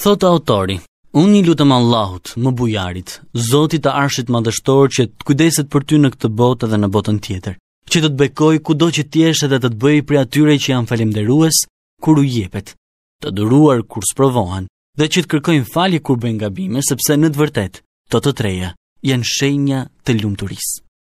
Thotë autori, unë i lutëm Allahut, më bujarit, zotit të arshit më dështor që të kujdeset për ty në këtë botë dhe në botën tjetër, që të të bekoj kudo që tjeshe dhe të të bëj për atyre që janë falemderues, kur u jepet, të duruar kur sprovohen, dhe që të kërkojnë fali kur bëjnë gabime, sepse në të vërtet, të të treja, janë shenja të lumëturis.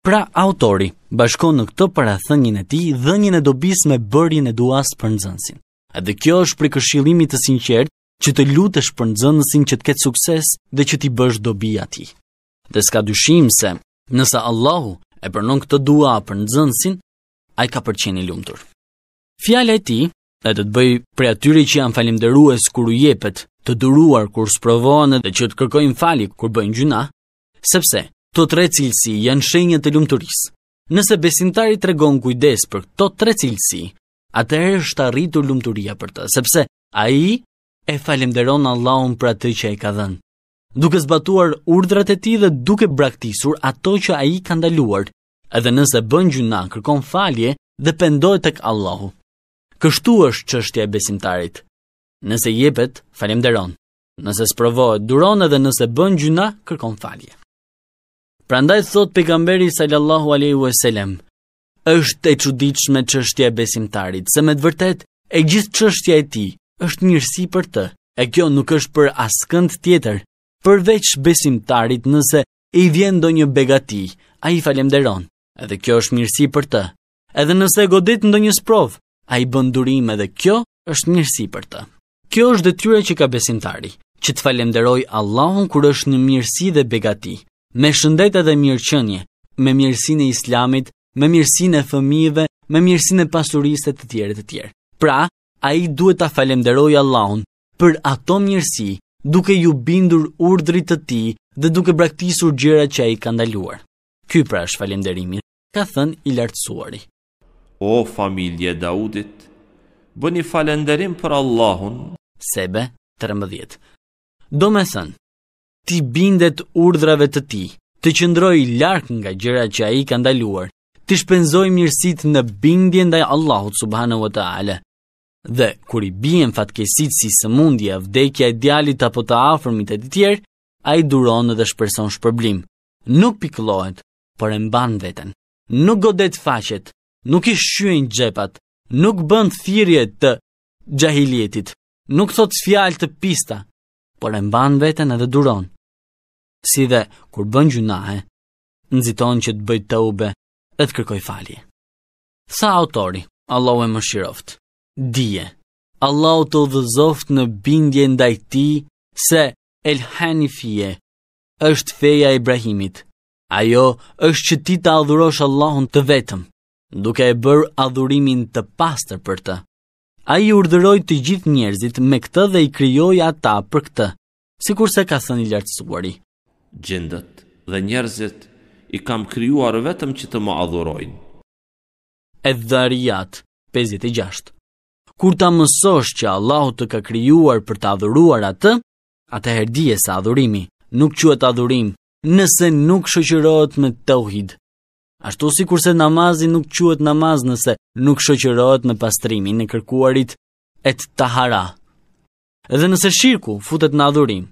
Pra autori, bashko në këto para thënjën e ti, dhënjën e dobis me bërjën e duas për nëzënsin. Edhe kjo është për të sinqert, që të lutesh për nxënësin që të ketë sukses dhe që ti bësh dobi atij. Dhe s'ka dyshim se nëse Allahu e pranon këtë dua për nxënësin, ai ka për i lumtur. Fjala e tij dhe të të bëj prej atyre që janë falimderues kur u jepet të duruar kur sprovohen dhe që të kërkojnë falik kur bëjnë gjuna, sepse këto tre cilësi janë shenja të lumturisë. Nëse besimtari tregon kujdes për këto tre cilësi, atëherë është arritur lumturia për të, sepse ai e falimderon Allahun për atë që ai ka dhënë. Duke zbatuar urdhrat e tij dhe duke braktisur ato që ai ka ndaluar, edhe nëse bën gjuna, kërkon falje dhe pendohet tek Allahu. Kështu është çështja e besimtarit. Nëse jepet, falimderon. Nëse sprovohet, duron edhe nëse bën gjuna, kërkon falje. Prandaj thot pejgamberi sallallahu alaihi wasallam, është e çuditshme çështja e besimtarit, se me të vërtetë e gjithë çështja e tij, është mirësi për të, e kjo nuk është për askënd tjetër, përveç besimtarit nëse i vjen do një begati, a i falemderon, edhe kjo është mirësi për të, edhe nëse godit në do një sprov, a i bëndurim edhe kjo është mirësi për të. Kjo është detyre që ka besimtari, që të falemderoj Allahun kur është në mirësi dhe begati, me shëndet edhe mirëqënje, me mirësin e islamit, me mirësin e fëmijëve, me mirësin e pasuristet të tjere të tjere. Pra, a i duhet ta falemderoj Allahun për ato mjërësi duke ju bindur urdrit të ti dhe duke braktisur gjera që a i ka ndaluar. Ky pra është falemderimin, ka thënë i lartësuari. O familje Daudit, bëni falenderim për Allahun. Sebe 13. Do me thënë, ti bindet urdrave të ti, të qëndroj lark nga gjera që a i ka ndaluar, të shpenzoj mirësit në bindje ndaj Allahut subhanahu wa Ta'ale, dhe kur i bien fatkesit si sëmundja, vdekja e djalit apo të afërmit e të tjerë, a i duron dhe shpreson shpërblim. Nuk piklohet, por e mban veten. Nuk godet faqet, nuk i shqyën gjepat, nuk bënd thirrje të gjahiljetit, nuk thot fjalë të pista, por e mban veten edhe duron. Si dhe, kur bën gjunahe, nëziton që të bëjt të ube, dhe të kërkoj falje. Tha autori, Allahu e më dije. Allahu të dhëzoft në bindje ndaj ti se El është feja Ibrahimit. Ajo është që ti të adhurosh Allahun të vetëm, duke e bërë adhurimin të pastër për të. A i urdëroj të gjithë njerëzit me këtë dhe i kryoj ata për këtë, si kurse ka thënë një lartësuari. Gjendët dhe njerëzit i kam kryuar vetëm që të më adhurojnë. Edhariat 56 Kur ta mësosh që Allahu të ka krijuar për të adhuruar atë, atëherë dije se adhurimi nuk quhet adhurim nëse nuk shoqërohet me tauhid. Ashtu si kurse namazi nuk quhet namaz nëse nuk shoqërohet me pastrimin e kërkuarit et tahara. Edhe nëse shirku futet në adhurim,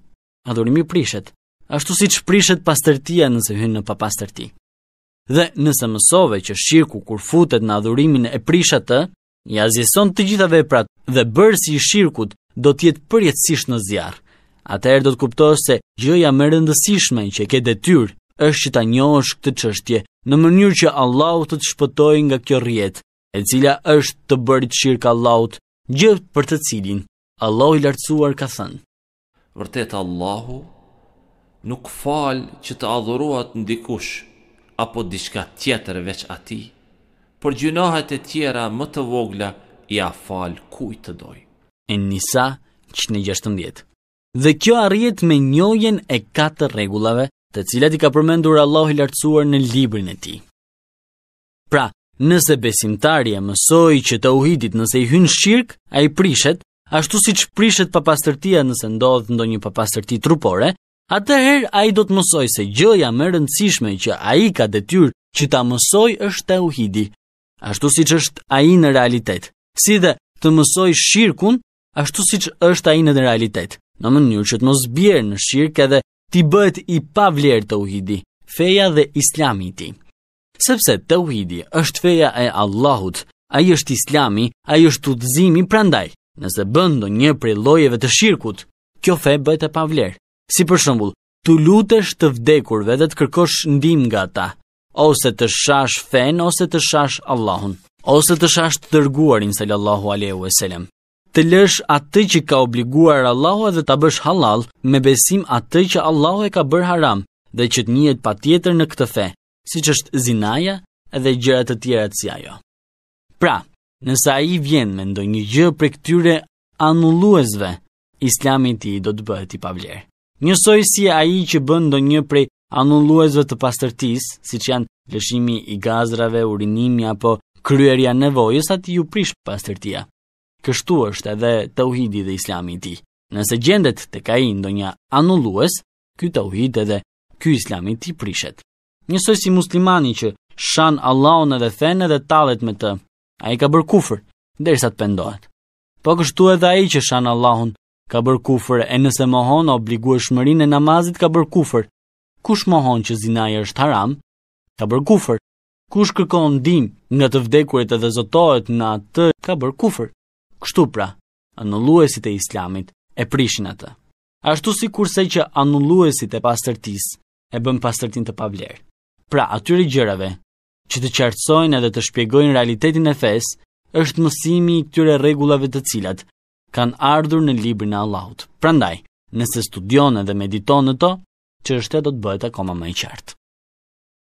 adhurimi prishet, ashtu si që prishet pastërtia nëse hynë në papastërti. Dhe nëse mësove që shirku kur futet në adhurimin e prishet të, një aziston të gjitha veprat dhe bërë si shirkut do tjetë përjetësisht në zjarë. Atëherë do të kuptosh se gjëja më e rëndësishme që ke detyrë është që ta njohësh këtë çështje në mënyrë që Allahu të të shpëtojë nga kjo rjetë, e cila është të bërit Allah Allahut, gjë për të cilin Allahu i lartësuar ka thënë: Vërtet Allahu nuk fal që të në dikush apo diçka tjetër veç atij për gjunahet e tjera më të vogla i a falë kuj të doj. E njësa që në gjështën djetë. Dhe kjo arjet me njojen e katër regullave të cilat i ka përmendur Allah i lartësuar në librin e ti. Pra, nëse e mësoj që të uhidit nëse i hynë shqirk, a i prishet, ashtu si që prishet papastërtia nëse ndodhë ndo një papastërti trupore, atëher a i do të mësoj se gjëja më rëndësishme që a i ka detyr që ta mësoj është të uhidi, ashtu si që është ai në realitet, si dhe të mësoj shirkun, ashtu si që është ai në realitet, në mënyrë që të mos bjerë në shirk edhe ti bëhet i pavlerë të uhidi, feja dhe islami ti. Sepse të uhidi është feja e Allahut, a i është islami, a i është udhëzimi prandaj, nëse bëndo një prej lojeve të shirkut, kjo fe bëhet e pavlerë. Si për shëmbull, të lutesh të vdekurve dhe të kërkosh ndim nga ta, ose të shash fen, ose të shash Allahun, ose të shash të dërguarin sallallahu aleyhu e selem. Të lësh atë që ka obliguar Allahu dhe të bësh halal me besim atë që Allahu e ka bërë haram dhe që të njët pa tjetër në këtë fe, si që është zinaja dhe gjërat të tjera të si ajo. Pra, nësa i vjen me ndoj një gjë për këtyre anulluesve, islami ti do të bëhet i pavlerë. Njësoj si a i që bëndo një prej anulluesve të pastërtis, si që janë lëshimi i gazrave, urinimi apo kryerja nevojës ati ju prish pastërtia. Kështu është edhe të uhidi dhe islami ti. Nëse gjendet të ka i ndonja anullues, ky të edhe ky islami ti prishet. Njësoj si muslimani që shan Allahun edhe thenë edhe talet me të, a i ka bërë kufër, dërsa të pendohet. Po kështu edhe a i që shan Allahun ka bërë kufër, e nëse mohon obligu e shmërin e namazit ka bërë kufër, kush mohon që zinaja është haram, ka bër kufër. Kush kërkon ndihmë nga të vdekurit edhe zotohet në atë, ka bër kufër. Kështu pra, anulluesit e islamit e prishin atë. Ashtu si kurse që anulluesit e pastërtis e bën pastërtin të pavlerë. Pra, atyri gjërave, që të qartësojnë edhe të shpjegojnë realitetin e fes, është mësimi i këtyre regullave të cilat kanë ardhur në librin e Allahut. Prandaj, nëse studion edhe mediton në to, që shtetë do të bëhet akoma më i qartë.